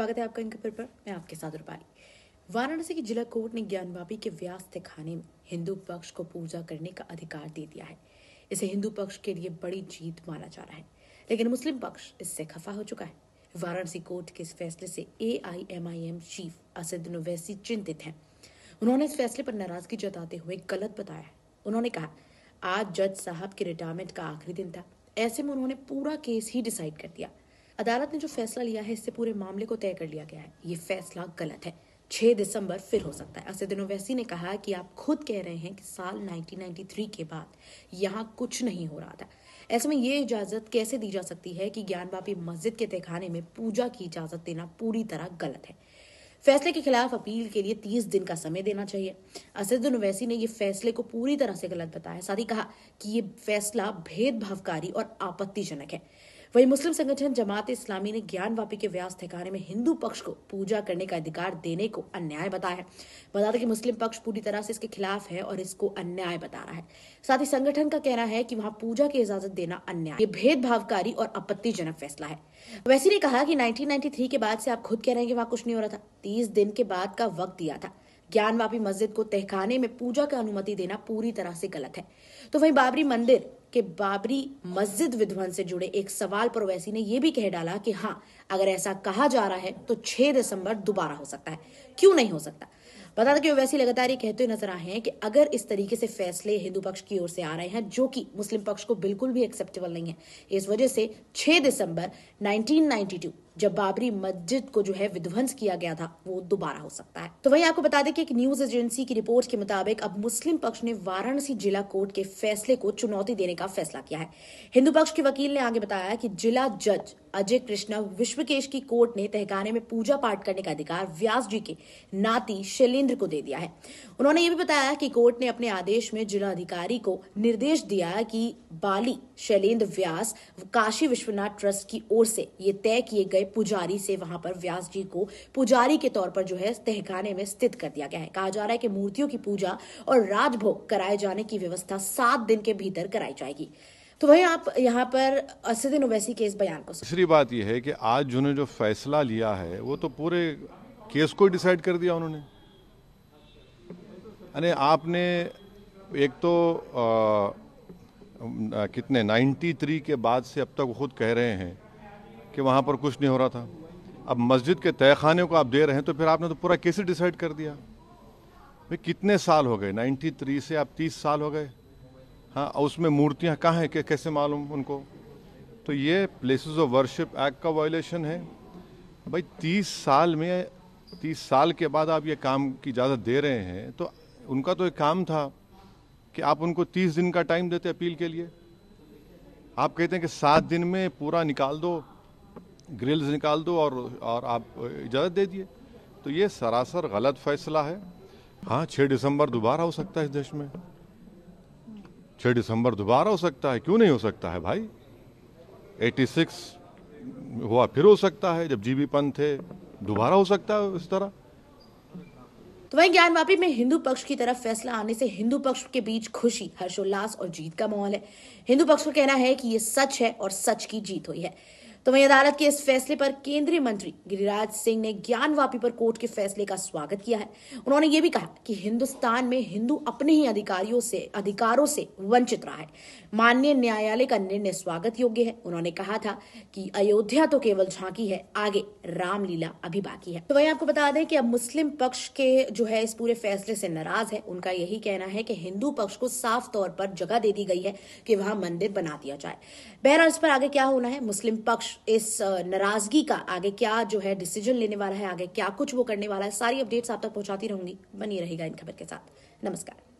स्वागत है आपका इनके पर, मैं आपके साथ रूपाली वाराणसी की जिला कोर्ट ने ज्ञानवापी के व्यास दिखाने में हिंदू पक्ष को पूजा करने का अधिकार दे दिया है इसे हिंदू पक्ष के लिए बड़ी जीत माना जा रहा है लेकिन मुस्लिम पक्ष इससे खफा हो चुका है वाराणसी कोर्ट के इस फैसले से A I I M M chief Asad Owaisi चिंतित हैं उन्होंने इस फैसले पर नाराजगी जताते हुए गलत बताया उन्होंने कहा आज जज साहब के रिटायरमेंट का आखिरी दिन था ऐसे में उन्होंने पूरा केस ही डिसाइड कर दिया अदालत ने जो फैसला लिया है इससे पूरे मामले को तय कर लिया गया है ये फैसला गलत है 6 दिसंबर फिर हो सकता है असद वैसी ने कहा कि आप खुद कह रहे हैं कि साल 1993 के बाद यहाँ कुछ नहीं हो रहा था ऐसे में ये इजाज़त कैसे दी जा सकती है कि ज्ञान बापी मस्जिद के तहखाने में पूजा की इजाज़त देना पूरी तरह गलत है फैसले के खिलाफ अपील के लिए तीस दिन का समय देना चाहिए असदुन ने यह फैसले को पूरी तरह से गलत बताया साथ ही कहा कि ये फैसला भेदभावकारी और आपत्तिजनक है वहीं मुस्लिम संगठन जमात इस्लामी ने ज्ञानवापी के व्यास ठिकाने में हिंदू पक्ष को पूजा करने का अधिकार देने को अन्याय बताया है बता दें कि मुस्लिम पक्ष पूरी तरह से इसके खिलाफ है और इसको अन्याय बता रहा है साथ ही संगठन का कहना है कि वहां पूजा की इजाजत देना अन्याय ये भेदभावकारी और आपत्तिजनक फैसला है वैसी ने कहा कि 1993 के बाद से आप खुद कह रहे हैं कि वहां कुछ नहीं हो रहा था तीस दिन के बाद का वक्त दिया था ज्ञानवापी मस्जिद को तहखाने में पूजा की अनुमति देना पूरी तरह से गलत है तो वहीं बाबरी मंदिर के बाबरी मस्जिद विध्वंस से जुड़े एक सवाल पर वैसी ने यह भी कह डाला कि हाँ अगर ऐसा कहा जा रहा है तो 6 दिसंबर दोबारा हो सकता है क्यों नहीं हो सकता बता दें कि वैसी लगातार ये कहते हुए नजर आए हैं कि अगर इस तरीके से फैसले हिंदू पक्ष की ओर से आ रहे हैं जो कि मुस्लिम पक्ष को बिल्कुल भी एक्सेप्टेबल नहीं है इस वजह से 6 दिसंबर 1992 जब बाबरी मस्जिद को जो है विध्वंस किया गया था वो दोबारा हो सकता है तो वही आपको बता दें कि एक न्यूज एजेंसी की रिपोर्ट के मुताबिक अब मुस्लिम पक्ष ने वाराणसी जिला कोर्ट के फैसले को चुनौती देने का फैसला किया है हिंदू पक्ष के वकील ने आगे बताया कि जिला जज अजय कृष्णा विश्वकेश की कोर्ट ने तहखाने में पूजा पाठ करने का अधिकार व्यास जी के नाती शैलेंद्र को दे दिया है उन्होंने ये भी बताया कि कोर्ट ने अपने आदेश में जिला अधिकारी को निर्देश दिया कि बाली शैलेंद्र व्यास काशी विश्वनाथ ट्रस्ट की ओर से ये तय किए गए पुजारी से वहां पर व्यास जी को पुजारी के तौर पर जो है तहखाने में स्थित कर दिया गया है कहा जा रहा है कि मूर्तियों की पूजा और राजभोग कराए जाने की व्यवस्था सात दिन के भीतर कराई जाएगी तो वही आप यहाँ पर असदीन ओवैसी के इस बयान को दूसरी बात यह है कि आज उन्होंने जो फैसला लिया है वो तो पूरे केस को डिसाइड कर दिया उन्होंने अरे आपने एक तो आ, कितने 93 के बाद से अब तक खुद कह रहे हैं कि वहाँ पर कुछ नहीं हो रहा था अब मस्जिद के तय खाने को आप दे रहे हैं तो फिर आपने तो पूरा केस ही डिसाइड कर दिया भाई कितने साल हो गए 93 से आप 30 साल हो गए हाँ और उसमें मूर्तियाँ कहाँ हैं कैसे मालूम उनको तो ये प्लेसेस ऑफ वर्शिप एक्ट का वायलेशन है भाई तीस साल में तीस साल के बाद आप ये काम की इजाज़त दे रहे हैं तो उनका तो एक काम था कि आप उनको तीस दिन का टाइम देते अपील के लिए आप कहते हैं कि सात दिन में पूरा निकाल दो ग्रिल्स निकाल दो और और आप इजाज़त दे दिए तो ये सरासर गलत फैसला है हाँ छः दिसंबर दोबारा हो सकता है इस देश में छः दिसंबर दोबारा हो सकता है क्यों नहीं हो सकता है भाई 86 हुआ फिर हो सकता है जब जीबी पंत थे दोबारा हो सकता है इस तरह तो ज्ञान ज्ञानवापी में हिंदू पक्ष की तरफ फैसला आने से हिंदू पक्ष के बीच खुशी हर्षोल्लास और जीत का माहौल है हिंदू पक्ष का कहना है कि ये सच है और सच की जीत हुई है तो वही अदालत के इस फैसले पर केंद्रीय मंत्री गिरिराज सिंह ने ज्ञान वापी पर कोर्ट के फैसले का स्वागत किया है उन्होंने ये भी कहा कि हिंदुस्तान में हिंदू अपने ही अधिकारियों से अधिकारों से वंचित रहा है माननीय न्यायालय का निर्णय स्वागत योग्य है उन्होंने कहा था कि अयोध्या तो केवल झांकी है आगे रामलीला अभी बाकी है तो वही आपको बता दें कि अब मुस्लिम पक्ष के जो है इस पूरे फैसले से नाराज है उनका यही कहना है कि हिंदू पक्ष को साफ तौर पर जगह दे दी गई है कि वहां मंदिर बना दिया जाए बहरहाल इस पर आगे क्या होना है मुस्लिम पक्ष इस नाराजगी का आगे क्या जो है डिसीजन लेने वाला है आगे क्या कुछ वो करने वाला है सारी अपडेट्स आप तक पहुंचाती रहूंगी बनी रहेगा इन खबर के साथ नमस्कार